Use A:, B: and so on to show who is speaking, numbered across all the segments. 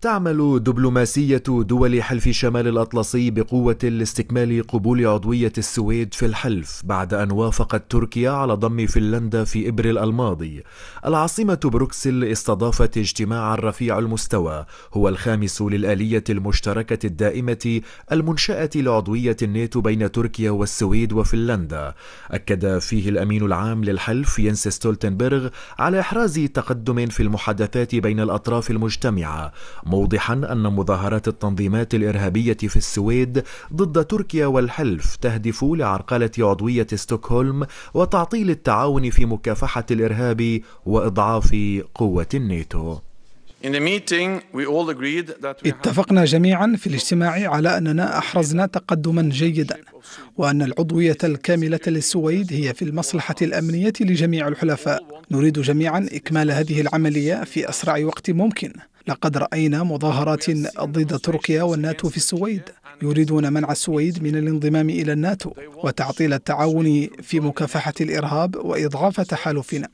A: تعمل دبلوماسية دول حلف شمال الأطلسي بقوة لاستكمال قبول عضوية السويد في الحلف بعد أن وافقت تركيا على ضم فنلندا في إبريل الماضي. العاصمة بروكسل استضافت اجتماعا رفيع المستوى هو الخامس للآلية المشتركة الدائمة المنشأة لعضوية الناتو بين تركيا والسويد وفنلندا. أكد فيه الأمين العام للحلف ينس ستولتنبرغ على إحراز تقدم في المحادثات بين الأطراف المجتمعة موضحا ان مظاهرات التنظيمات الارهابيه في السويد ضد تركيا والحلف تهدف لعرقله عضويه ستوكهولم وتعطيل التعاون
B: في مكافحه الارهاب واضعاف قوه الناتو اتفقنا جميعا في الاجتماع على اننا احرزنا تقدما جيدا وان العضويه الكامله للسويد هي في المصلحه الامنيه لجميع الحلفاء نريد جميعا اكمال هذه العمليه في اسرع وقت ممكن لقد رأينا مظاهرات ضد تركيا والناتو في السويد يريدون منع السويد من الانضمام إلى الناتو وتعطيل التعاون في مكافحة الإرهاب وإضعاف تحالفنا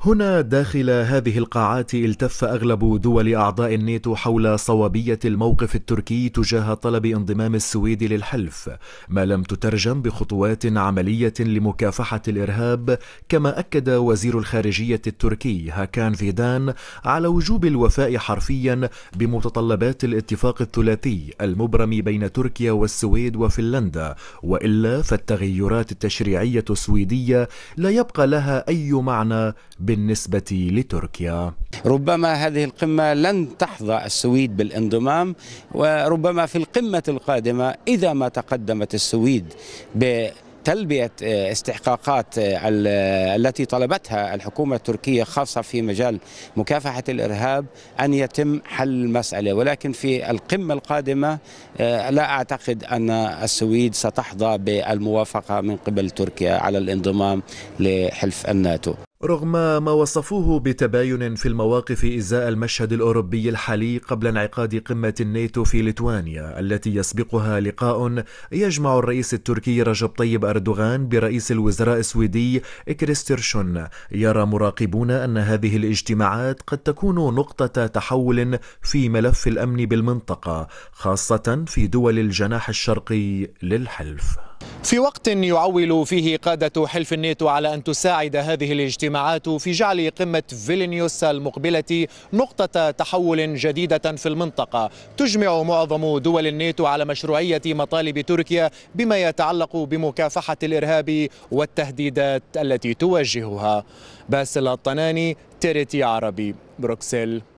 B: هنا داخل
A: هذه القاعات التف اغلب دول اعضاء الناتو حول صوابيه الموقف التركي تجاه طلب انضمام السويد للحلف ما لم تترجم بخطوات عمليه لمكافحه الارهاب كما اكد وزير الخارجيه التركي هاكان فيدان على وجوب الوفاء حرفيا بمتطلبات الاتفاق الثلاثي المبرم بين تركيا والسويد وفنلندا والا فالتغيرات التشريعيه السويديه
C: لا يبقى لها اي معنى بالنسبة لتركيا ربما هذه القمة لن تحظى السويد بالانضمام وربما في القمة القادمة إذا ما تقدمت السويد ب تلبية آه، استحقاقات آه، آه، التي طلبتها الحكومة التركية خاصة في مجال مكافحة الإرهاب أن يتم حل المسألة ولكن في القمة القادمة لا أعتقد أن السويد ستحظى بالموافقة من قبل تركيا على الانضمام لحلف الناتو
A: رغم ما وصفوه بتباين في المواقف ازاء المشهد الاوروبي الحالي قبل انعقاد قمه الناتو في ليتوانيا التي يسبقها لقاء يجمع الرئيس التركي رجب طيب اردوغان برئيس الوزراء السويدي كريسترشون يرى مراقبون ان هذه الاجتماعات قد تكون نقطه تحول في ملف الامن بالمنطقه خاصه في دول الجناح الشرقي للحلف
D: في وقت يعول فيه قادة حلف الناتو على أن تساعد هذه الاجتماعات في جعل قمة فيلنيوس المقبلة نقطة تحول جديدة في المنطقة تجمع معظم دول الناتو على مشروعية مطالب تركيا بما يتعلق بمكافحة الإرهاب والتهديدات التي تواجهها باسل الطناني تيريتي عربي بروكسل